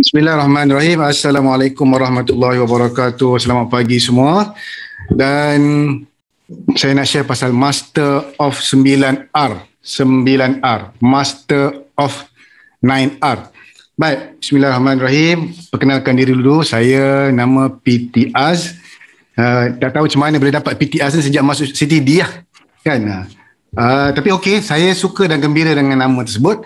Bismillahirrahmanirrahim. Assalamualaikum warahmatullahi wabarakatuh. Selamat pagi semua. Dan saya nak share pasal Master of 9R. 9R. Master of 9R. Baik, Bismillahirrahmanirrahim. Perkenalkan diri dulu. Saya nama PT Az. Uh, tak tahu macam mana boleh dapat PT Az ni sejak masuk CTD lah. Kan? Uh, tapi okey, saya suka dan gembira dengan nama tersebut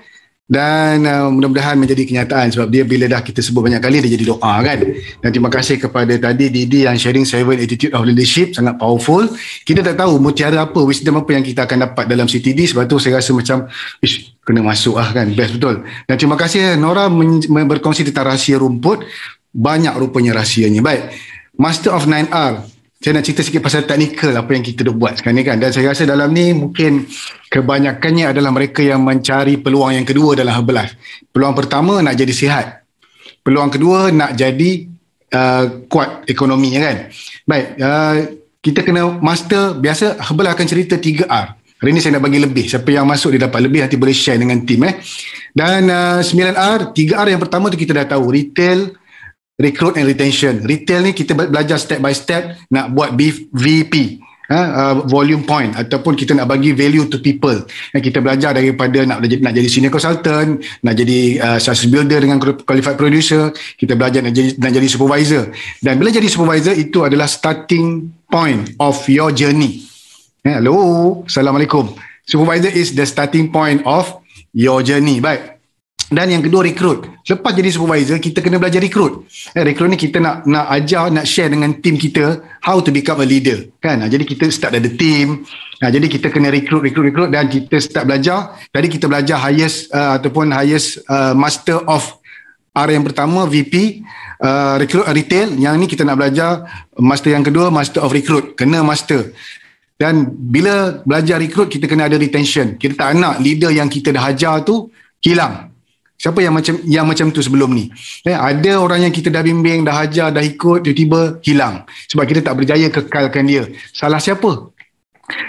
dan uh, mudah-mudahan menjadi kenyataan sebab dia bila dah kita sebut banyak kali dia jadi doa kan. Dan terima kasih kepada tadi Didi yang sharing seven attitude of leadership sangat powerful. Kita tak tahu mutiara apa, wisdom apa yang kita akan dapat dalam CTD sebab tu saya rasa macam ish, kena masuk lah kan, best betul. Dan terima kasih Nora berkongsi tentang rahsia rumput, banyak rupanya rahsianya. Baik, Master of 9R, saya nak cerita sikit pasal teknikal apa yang kita dah buat sekarang ni kan dan saya rasa dalam ni mungkin kebanyakannya adalah mereka yang mencari peluang yang kedua dalam Herbalife peluang pertama nak jadi sihat peluang kedua nak jadi uh, kuat ekonominya kan baik uh, kita kena master biasa Herbalife akan cerita 3R hari ni saya nak bagi lebih siapa yang masuk dia dapat lebih nanti boleh share dengan tim eh dan uh, 9R 3R yang pertama tu kita dah tahu retail recruit and retention. Retail ni kita belajar step by step nak buat VP. Ha, uh, volume point ataupun kita nak bagi value to people yang kita belajar daripada nak belajar, nak jadi senior consultant nak jadi uh, sales builder dengan qualified producer kita belajar nak jadi, nak jadi supervisor dan bila jadi supervisor itu adalah starting point of your journey hello assalamualaikum supervisor is the starting point of your journey baik dan yang kedua rekrut. Lepas jadi supervisor, kita kena belajar rekrut. Eh, rekrut ni kita nak nak ajar, nak share dengan team kita how to become a leader. Kan? Ah, jadi kita start dari team. Nah, jadi kita kena rekrut, rekrut, rekrut dan kita start belajar. Jadi kita belajar highest uh, ataupun highest uh, master of area yang pertama VP uh, recruit, uh, retail. Yang ni kita nak belajar master yang kedua, master of rekrut Kena master. Dan bila belajar rekrut, kita kena ada retention. Kita tak nak leader yang kita dah ajar tu hilang. Siapa yang macam yang macam tu sebelum ni? Eh, ada orang yang kita dah bimbing, dah ajar, dah ikut, tiba-tiba hilang. Sebab kita tak berjaya kekalkan dia. Salah siapa?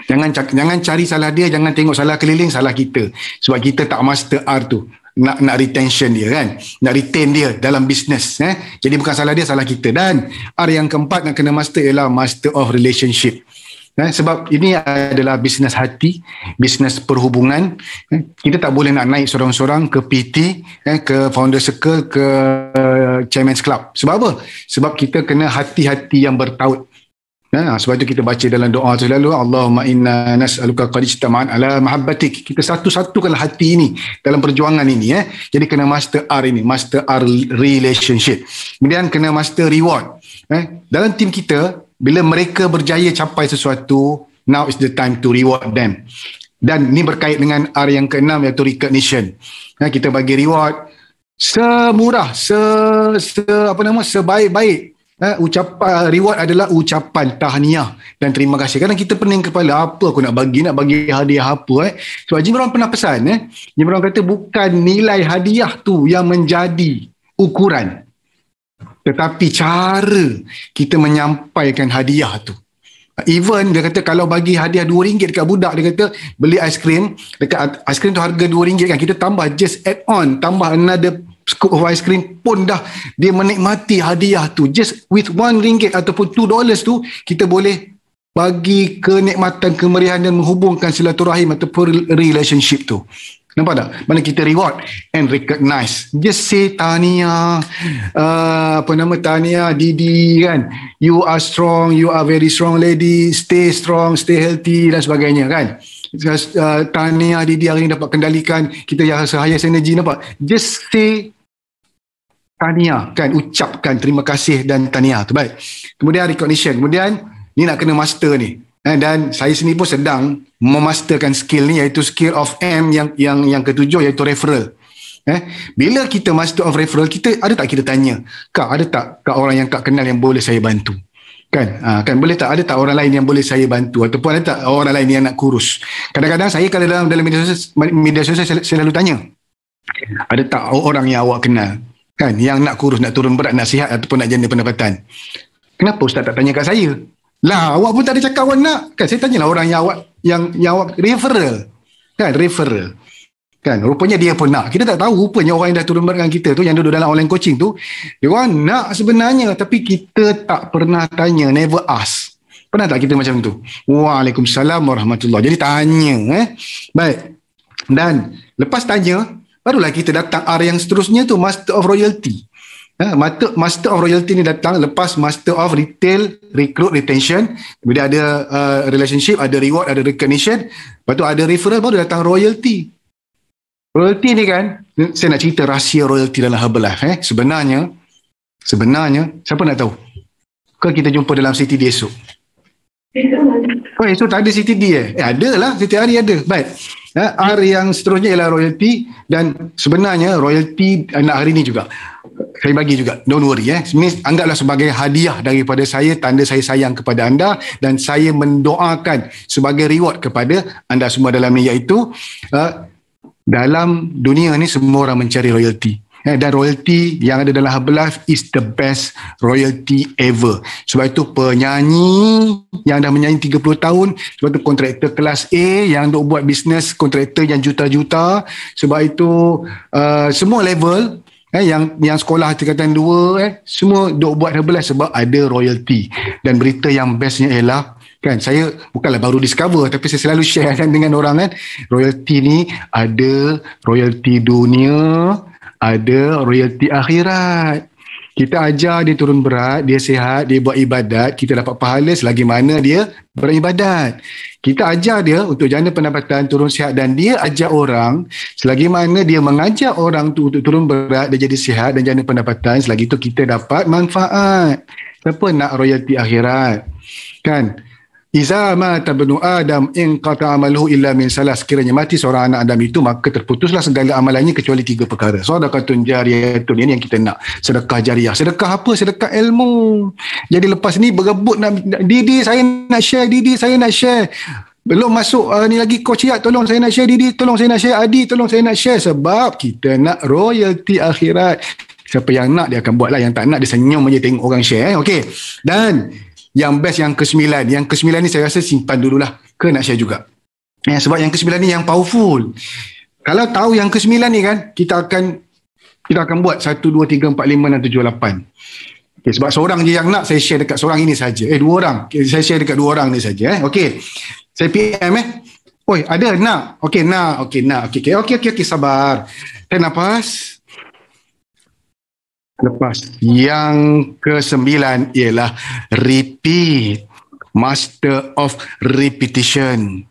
Jangan jangan cari salah dia, jangan tengok salah keliling, salah kita. Sebab kita tak master R tu. Nak, nak retention dia kan nak retain dia dalam bisnes eh? jadi bukan salah dia salah kita dan R yang keempat nak kena master ialah master of relationship Ya, sebab ini adalah bisnes hati, bisnes perhubungan. Ya, kita tak boleh nak naik seorang-seorang ke PT, ya, eh, ke Founder Circle, ke uh, Chairman's Club. Sebab apa? Sebab kita kena hati-hati yang bertaut. Nah, ya, ha, sebab itu kita baca dalam doa tu lalu Allahumma inna nas'aluka qadijtama'an ala mahabbatik. Kita satu-satukanlah hati ini dalam perjuangan ini. Ya. Jadi kena master R ini, master R relationship. Kemudian kena master reward. Eh, dalam tim kita, bila mereka berjaya capai sesuatu, now is the time to reward them. Dan ni berkait dengan R yang keenam iaitu recognition. Ya, kita bagi reward semurah, se, se apa nama, sebaik-baik. Ya, ucapan, reward adalah ucapan tahniah dan terima kasih. Kadang kita pening kepala, apa aku nak bagi, nak bagi hadiah apa. Eh? Sebab Jim Rohan pernah pesan, eh? Jim Rohan kata bukan nilai hadiah tu yang menjadi ukuran tetapi cara kita menyampaikan hadiah tu even dia kata kalau bagi hadiah RM2 dekat budak dia kata beli aiskrim dekat aiskrim tu harga RM2 kan kita tambah just add on tambah another scoop of ice cream pun dah dia menikmati hadiah tu just with one ringgit ataupun two dollars tu kita boleh bagi kenikmatan kemeriahan dan menghubungkan silaturahim ataupun relationship tu Nampak tak? Mana kita reward and recognize. Just say Tania, Uh, apa nama tahniah Didi kan. You are strong. You are very strong lady. Stay strong. Stay healthy dan sebagainya kan. Uh, tahniah Didi hari ni dapat kendalikan. Kita yang rasa highest energy nampak. Just say Tania kan. Ucapkan terima kasih dan Tania tu. Baik. Kemudian recognition. Kemudian ni nak kena master ni. Eh, dan saya sendiri pun sedang memasterkan skill ni iaitu skill of M yang yang yang ketujuh iaitu referral. Eh, bila kita master of referral, kita ada tak kita tanya, kak ada tak kak orang yang kak kenal yang boleh saya bantu? Kan? Ha, kan boleh tak ada tak orang lain yang boleh saya bantu ataupun ada tak orang lain yang nak kurus? Kadang-kadang saya kalau dalam dalam media sosial media sosial saya selalu tanya. Ada tak orang yang awak kenal? Kan yang nak kurus, nak turun berat, nak sihat ataupun nak janda pendapatan. Kenapa ustaz tak tanya kat saya? Lah awak pun tak ada cakap awak nak. Kan saya tanyalah orang yang awak yang yang awak referral. Kan referral. Kan rupanya dia pun nak. Kita tak tahu rupanya orang yang dah turun barang kita tu yang duduk dalam online coaching tu dia orang nak sebenarnya tapi kita tak pernah tanya, never ask. Pernah tak kita macam tu? Waalaikumsalam warahmatullahi. Jadi tanya eh. Baik. Dan lepas tanya barulah kita datang R yang seterusnya tu Master of Royalty. Ha, master Master of Royalty ni datang lepas Master of Retail Recruit Retention. Bila ada uh, relationship, ada reward, ada recognition. Lepas tu ada referral baru datang royalty. Royalty ni kan, hmm, saya nak cerita rahsia royalty dalam Herbalife. Eh. Sebenarnya, sebenarnya, siapa nak tahu? Ke kita jumpa dalam CTD esok? Oh, esok tak ada CTD eh? Eh, ada lah. Setiap hari ada. Baik. Ha, R yang seterusnya ialah royalty dan sebenarnya royalty anak hari ni juga saya bagi juga don't worry eh Miss, anggaplah sebagai hadiah daripada saya tanda saya sayang kepada anda dan saya mendoakan sebagai reward kepada anda semua dalam ni iaitu uh, dalam dunia ni semua orang mencari royalty eh, dan royalty yang ada dalam Herbalife is the best royalty ever sebab itu penyanyi yang dah menyanyi 30 tahun sebab itu kontraktor kelas A yang duk buat bisnes kontraktor yang juta-juta sebab itu uh, semua level Eh, yang yang sekolah tingkatan dua, eh semua dok buat herbalife lah sebab ada royalty. Dan berita yang bestnya ialah kan saya bukanlah baru discover tapi saya selalu share kan dengan orang kan royalty ni ada royalty dunia, ada royalty akhirat kita ajar dia turun berat, dia sihat, dia buat ibadat, kita dapat pahala selagi mana dia beribadat. Kita ajar dia untuk jana pendapatan turun sihat dan dia ajar orang selagi mana dia mengajar orang tu untuk turun berat, dia jadi sihat dan jana pendapatan selagi itu kita dapat manfaat. Siapa nak royalti akhirat? Kan? Iza mata benu Adam in kata amaluhu illa min salah sekiranya mati seorang anak Adam itu maka terputuslah segala amalannya kecuali tiga perkara. So ada kata jariyatun ini yang kita nak sedekah jariah. Sedekah apa? Sedekah ilmu. Jadi lepas ni berebut nak didi saya nak share didi saya nak share. Belum masuk uh, ni lagi coach ya tolong saya nak share didi tolong saya nak share adi tolong saya nak share sebab kita nak royalty akhirat. Siapa yang nak dia akan buat lah. Yang tak nak dia senyum aja tengok orang share. Eh? Okay. Dan yang best yang ke-9. Yang ke-9 ni saya rasa simpan dululah ke nak share juga. Ya, sebab yang ke-9 ni yang powerful. Kalau tahu yang ke-9 ni kan, kita akan kita akan buat 1, 2, 3, 4, 5 dan 7, 8. Okay, sebab seorang je yang nak saya share dekat seorang ini saja. Eh, dua orang. Okay, eh, saya share dekat dua orang ni saja. Eh. Okay. Saya PM eh. Oi, ada nak? Okay, nak. Okay, nak. Okay, okay, okay, okay, okay sabar. Tarik nafas. Lepas yang ke sembilan ialah repeat. Master of repetition.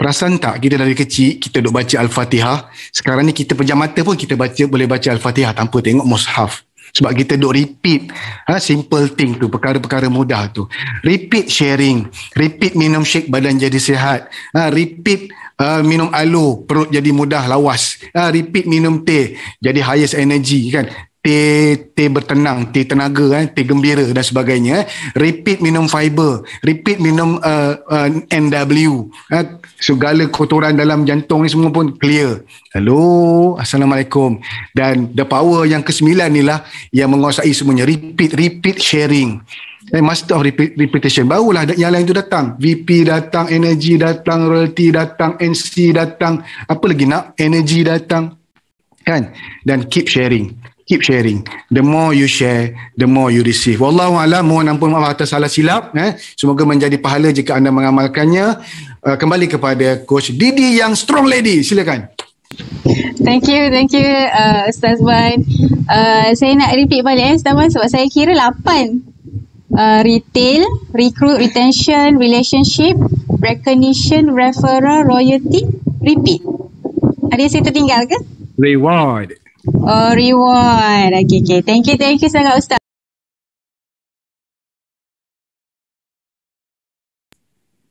Perasan tak kita dari kecil kita duk baca Al-Fatihah. Sekarang ni kita pejam mata pun kita baca boleh baca Al-Fatihah tanpa tengok mushaf. Sebab kita duk repeat ha, simple thing tu, perkara-perkara mudah tu. Repeat sharing, repeat minum shake badan jadi sihat. Ha, repeat uh, minum alu, perut jadi mudah, lawas. Ha, repeat minum teh, jadi highest energy kan teh bertenang, teh tenaga, eh, teh gembira dan sebagainya. Repeat minum fiber, repeat minum uh, uh, NW. Eh. Segala kotoran dalam jantung ni semua pun clear. Hello, Assalamualaikum. Dan the power yang kesembilan ni lah yang menguasai semuanya. Repeat, repeat sharing. Eh, master of repeat, repetition. Barulah yang lain tu datang. VP datang, energy datang, royalty datang, NC datang. Apa lagi nak? Energy datang. Kan? Dan keep sharing keep sharing. The more you share, the more you receive. Wallahu a'lam, mohon ampun maaf atas salah silap eh. Semoga menjadi pahala jika anda mengamalkannya. Uh, kembali kepada coach Didi yang strong lady, silakan. Thank you, thank you uh, Ustaz Wan. Uh, saya nak repeat balik eh Ustaz Wan sebab saya kira 8 Uh, retail, recruit, retention, relationship, recognition, referral, royalty, repeat. Ada yang saya tertinggal ke? Reward. Oh, reward. Okay, okay. Thank you, thank you sangat Ustaz.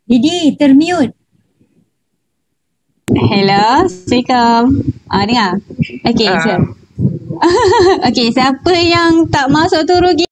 Didi, termute. Hello, Assalamualaikum. Ah, dengar. Okay, uh. siap. okay, siapa yang tak masuk tu rugi?